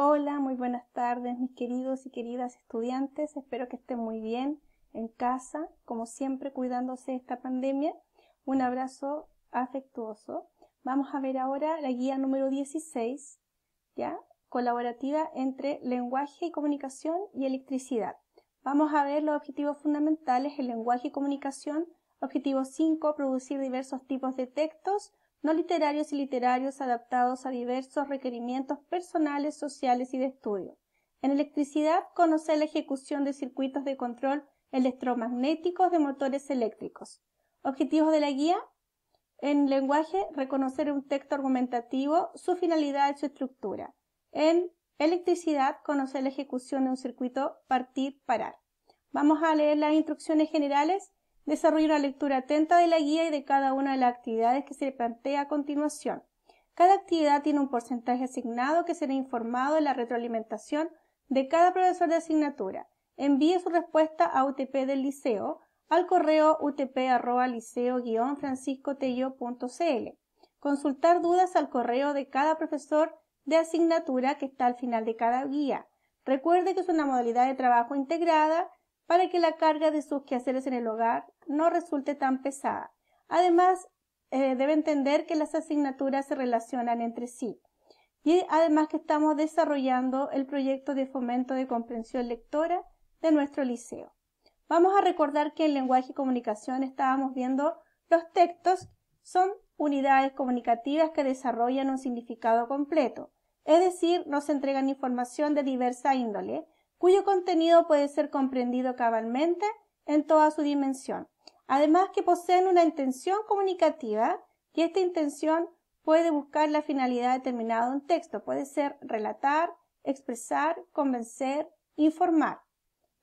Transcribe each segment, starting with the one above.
Hola, muy buenas tardes mis queridos y queridas estudiantes, espero que estén muy bien en casa, como siempre cuidándose de esta pandemia. Un abrazo afectuoso. Vamos a ver ahora la guía número 16, ¿ya? colaborativa entre lenguaje y comunicación y electricidad. Vamos a ver los objetivos fundamentales, el lenguaje y comunicación. Objetivo 5, producir diversos tipos de textos no literarios y literarios adaptados a diversos requerimientos personales, sociales y de estudio. En electricidad, conocer la ejecución de circuitos de control electromagnéticos de motores eléctricos. Objetivos de la guía. En lenguaje, reconocer un texto argumentativo, su finalidad y su estructura. En electricidad, conocer la ejecución de un circuito partir-parar. Vamos a leer las instrucciones generales Desarrolle una lectura atenta de la guía y de cada una de las actividades que se plantea a continuación. Cada actividad tiene un porcentaje asignado que será informado en la retroalimentación de cada profesor de asignatura. Envíe su respuesta a UTP del liceo al correo utp-liceo-franciscotello.cl. Consultar dudas al correo de cada profesor de asignatura que está al final de cada guía. Recuerde que es una modalidad de trabajo integrada para que la carga de sus quehaceres en el hogar no resulte tan pesada. Además, eh, debe entender que las asignaturas se relacionan entre sí. Y además que estamos desarrollando el proyecto de fomento de comprensión lectora de nuestro liceo. Vamos a recordar que en lenguaje y comunicación estábamos viendo los textos son unidades comunicativas que desarrollan un significado completo, es decir, nos entregan información de diversa índole, cuyo contenido puede ser comprendido cabalmente en toda su dimensión. Además que poseen una intención comunicativa y esta intención puede buscar la finalidad determinada de un texto. Puede ser relatar, expresar, convencer, informar.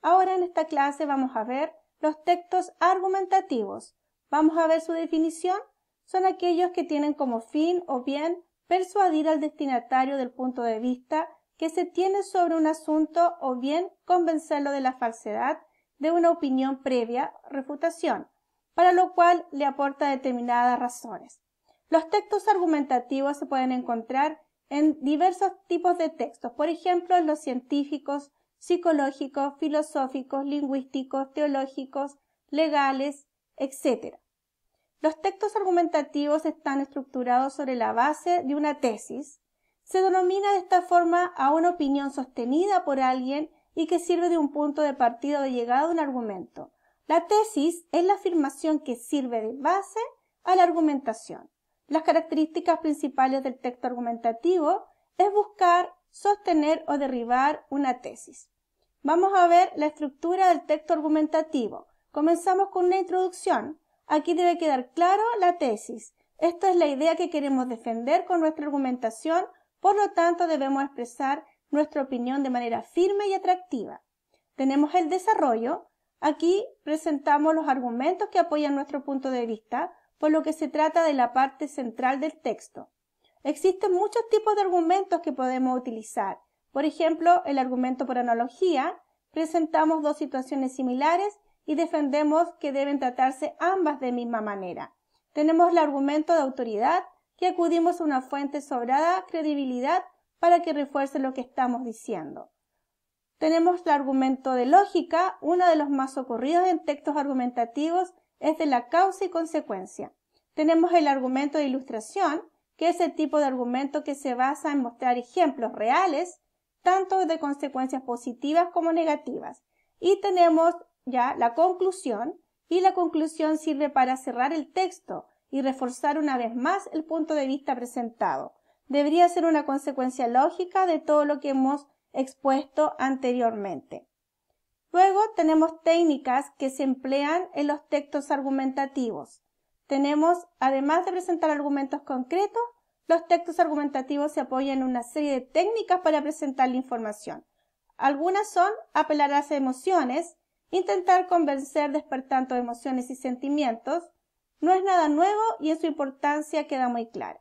Ahora en esta clase vamos a ver los textos argumentativos. Vamos a ver su definición. Son aquellos que tienen como fin o bien persuadir al destinatario del punto de vista que se tiene sobre un asunto o bien convencerlo de la falsedad de una opinión previa, refutación, para lo cual le aporta determinadas razones. Los textos argumentativos se pueden encontrar en diversos tipos de textos, por ejemplo, en los científicos, psicológicos, filosóficos, lingüísticos, teológicos, legales, etc. Los textos argumentativos están estructurados sobre la base de una tesis, se denomina de esta forma a una opinión sostenida por alguien y que sirve de un punto de partida o de llegada a un argumento. La tesis es la afirmación que sirve de base a la argumentación. Las características principales del texto argumentativo es buscar, sostener o derribar una tesis. Vamos a ver la estructura del texto argumentativo. Comenzamos con una introducción. Aquí debe quedar claro la tesis. Esta es la idea que queremos defender con nuestra argumentación por lo tanto, debemos expresar nuestra opinión de manera firme y atractiva. Tenemos el desarrollo. Aquí presentamos los argumentos que apoyan nuestro punto de vista, por lo que se trata de la parte central del texto. Existen muchos tipos de argumentos que podemos utilizar. Por ejemplo, el argumento por analogía. Presentamos dos situaciones similares y defendemos que deben tratarse ambas de misma manera. Tenemos el argumento de autoridad, que acudimos a una fuente sobrada credibilidad para que refuerce lo que estamos diciendo. Tenemos el argumento de lógica, uno de los más ocurridos en textos argumentativos es de la causa y consecuencia. Tenemos el argumento de ilustración, que es el tipo de argumento que se basa en mostrar ejemplos reales, tanto de consecuencias positivas como negativas. Y tenemos ya la conclusión, y la conclusión sirve para cerrar el texto, y reforzar una vez más el punto de vista presentado. Debería ser una consecuencia lógica de todo lo que hemos expuesto anteriormente. Luego tenemos técnicas que se emplean en los textos argumentativos. Tenemos, además de presentar argumentos concretos, los textos argumentativos se apoyan en una serie de técnicas para presentar la información. Algunas son apelar a las emociones, intentar convencer despertando emociones y sentimientos, no es nada nuevo y en su importancia queda muy clara.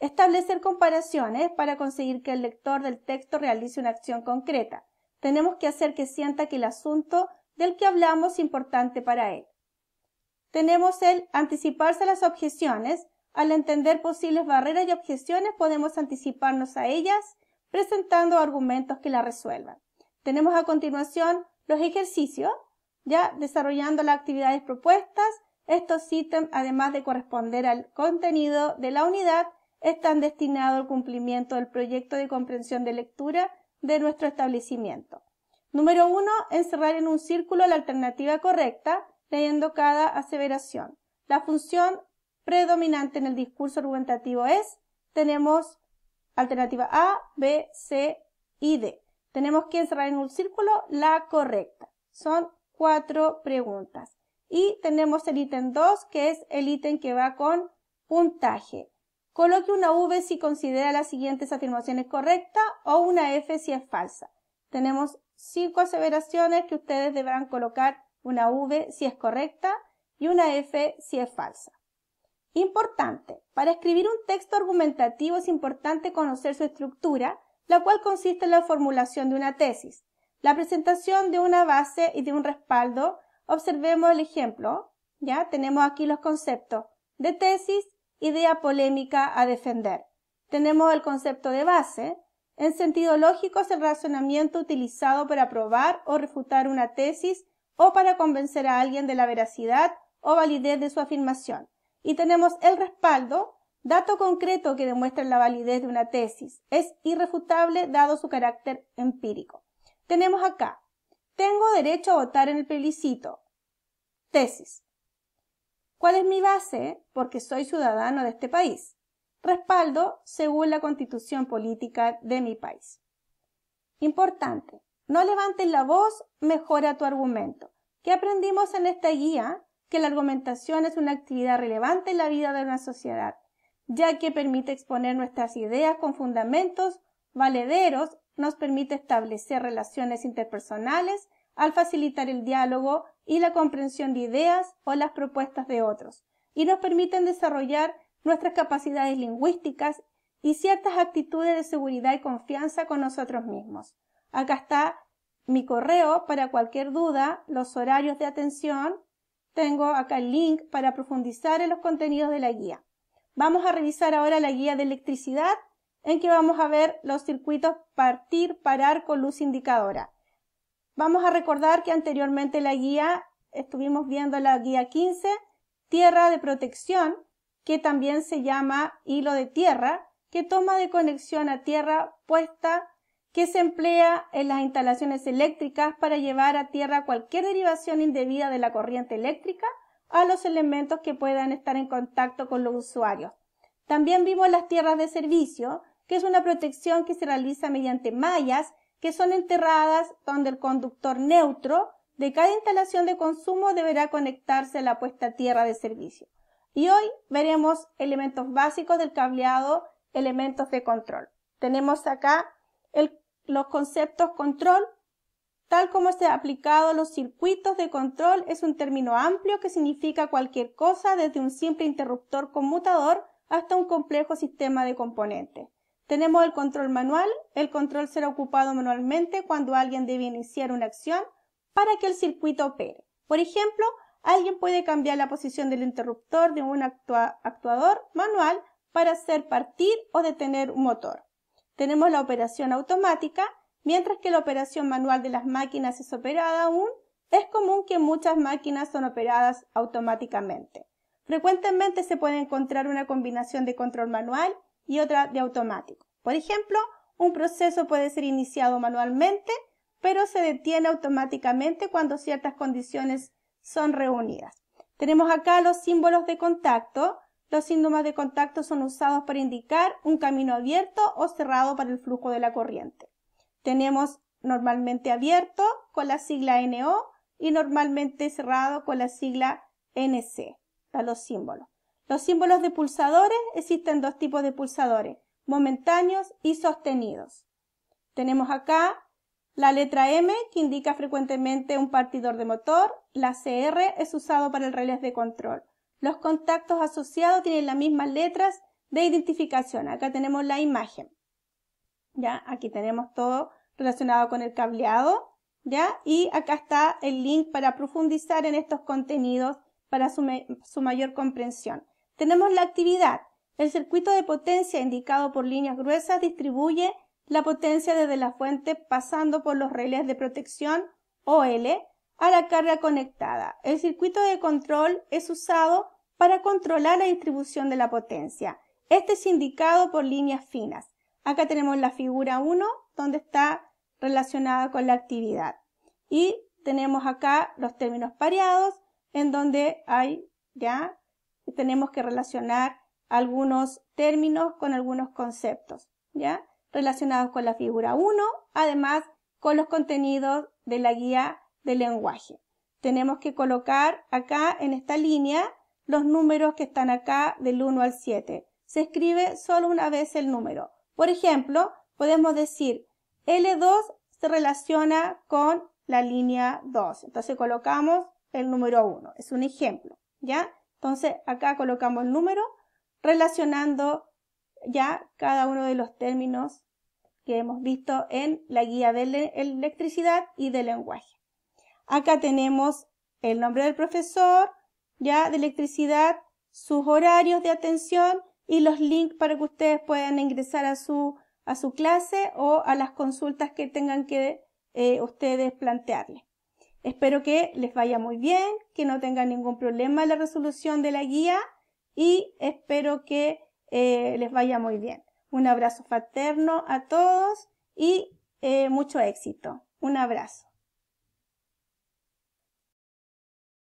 Establecer comparaciones para conseguir que el lector del texto realice una acción concreta. Tenemos que hacer que sienta que el asunto del que hablamos es importante para él. Tenemos el anticiparse a las objeciones. Al entender posibles barreras y objeciones podemos anticiparnos a ellas presentando argumentos que la resuelvan. Tenemos a continuación los ejercicios, ya desarrollando las actividades propuestas estos ítems, además de corresponder al contenido de la unidad, están destinados al cumplimiento del proyecto de comprensión de lectura de nuestro establecimiento. Número 1. Encerrar en un círculo la alternativa correcta, leyendo cada aseveración. La función predominante en el discurso argumentativo es, tenemos alternativa A, B, C y D. Tenemos que encerrar en un círculo la correcta. Son cuatro preguntas. Y tenemos el ítem 2, que es el ítem que va con puntaje. Coloque una V si considera las siguientes afirmaciones correctas o una F si es falsa. Tenemos cinco aseveraciones que ustedes deberán colocar una V si es correcta y una F si es falsa. Importante, para escribir un texto argumentativo es importante conocer su estructura, la cual consiste en la formulación de una tesis, la presentación de una base y de un respaldo, Observemos el ejemplo, ¿ya? Tenemos aquí los conceptos de tesis, idea polémica a defender. Tenemos el concepto de base. En sentido lógico es el razonamiento utilizado para probar o refutar una tesis o para convencer a alguien de la veracidad o validez de su afirmación. Y tenemos el respaldo, dato concreto que demuestra la validez de una tesis. Es irrefutable dado su carácter empírico. Tenemos acá tengo derecho a votar en el plebiscito. Tesis. ¿Cuál es mi base? Porque soy ciudadano de este país. Respaldo según la constitución política de mi país. Importante. No levantes la voz, mejora tu argumento. ¿Qué aprendimos en esta guía? Que la argumentación es una actividad relevante en la vida de una sociedad, ya que permite exponer nuestras ideas con fundamentos valederos nos permite establecer relaciones interpersonales al facilitar el diálogo y la comprensión de ideas o las propuestas de otros, y nos permiten desarrollar nuestras capacidades lingüísticas y ciertas actitudes de seguridad y confianza con nosotros mismos. Acá está mi correo para cualquier duda, los horarios de atención. Tengo acá el link para profundizar en los contenidos de la guía. Vamos a revisar ahora la guía de electricidad en que vamos a ver los circuitos partir, parar con luz indicadora. Vamos a recordar que anteriormente la guía, estuvimos viendo la guía 15, tierra de protección, que también se llama hilo de tierra, que toma de conexión a tierra puesta que se emplea en las instalaciones eléctricas para llevar a tierra cualquier derivación indebida de la corriente eléctrica a los elementos que puedan estar en contacto con los usuarios. También vimos las tierras de servicio, que es una protección que se realiza mediante mallas que son enterradas donde el conductor neutro de cada instalación de consumo deberá conectarse a la puesta a tierra de servicio. Y hoy veremos elementos básicos del cableado, elementos de control. Tenemos acá los conceptos control, tal como se ha aplicado a los circuitos de control, es un término amplio que significa cualquier cosa desde un simple interruptor conmutador hasta un complejo sistema de componentes. Tenemos el control manual. El control será ocupado manualmente cuando alguien debe iniciar una acción para que el circuito opere. Por ejemplo, alguien puede cambiar la posición del interruptor de un actuador manual para hacer partir o detener un motor. Tenemos la operación automática, mientras que la operación manual de las máquinas es operada aún, es común que muchas máquinas son operadas automáticamente. Frecuentemente se puede encontrar una combinación de control manual y otra de automático. Por ejemplo, un proceso puede ser iniciado manualmente, pero se detiene automáticamente cuando ciertas condiciones son reunidas. Tenemos acá los símbolos de contacto. Los síntomas de contacto son usados para indicar un camino abierto o cerrado para el flujo de la corriente. Tenemos normalmente abierto con la sigla NO y normalmente cerrado con la sigla NC. para los símbolos. Los símbolos de pulsadores, existen dos tipos de pulsadores, momentáneos y sostenidos. Tenemos acá la letra M, que indica frecuentemente un partidor de motor. La CR es usado para el relés de control. Los contactos asociados tienen las mismas letras de identificación. Acá tenemos la imagen. ¿Ya? Aquí tenemos todo relacionado con el cableado. ¿Ya? Y acá está el link para profundizar en estos contenidos para su mayor comprensión. Tenemos la actividad. El circuito de potencia indicado por líneas gruesas distribuye la potencia desde la fuente pasando por los relés de protección OL a la carga conectada. El circuito de control es usado para controlar la distribución de la potencia. Este es indicado por líneas finas. Acá tenemos la figura 1 donde está relacionada con la actividad. Y tenemos acá los términos pareados en donde hay ya tenemos que relacionar algunos términos con algunos conceptos, ¿ya? Relacionados con la figura 1, además con los contenidos de la guía del lenguaje. Tenemos que colocar acá en esta línea los números que están acá del 1 al 7. Se escribe solo una vez el número. Por ejemplo, podemos decir L2 se relaciona con la línea 2. Entonces colocamos el número 1. Es un ejemplo, ¿ya? Entonces acá colocamos el número relacionando ya cada uno de los términos que hemos visto en la guía de electricidad y de lenguaje. Acá tenemos el nombre del profesor, ya de electricidad, sus horarios de atención y los links para que ustedes puedan ingresar a su, a su clase o a las consultas que tengan que eh, ustedes plantearle. Espero que les vaya muy bien, que no tengan ningún problema en la resolución de la guía y espero que eh, les vaya muy bien. Un abrazo fraterno a todos y eh, mucho éxito. Un abrazo.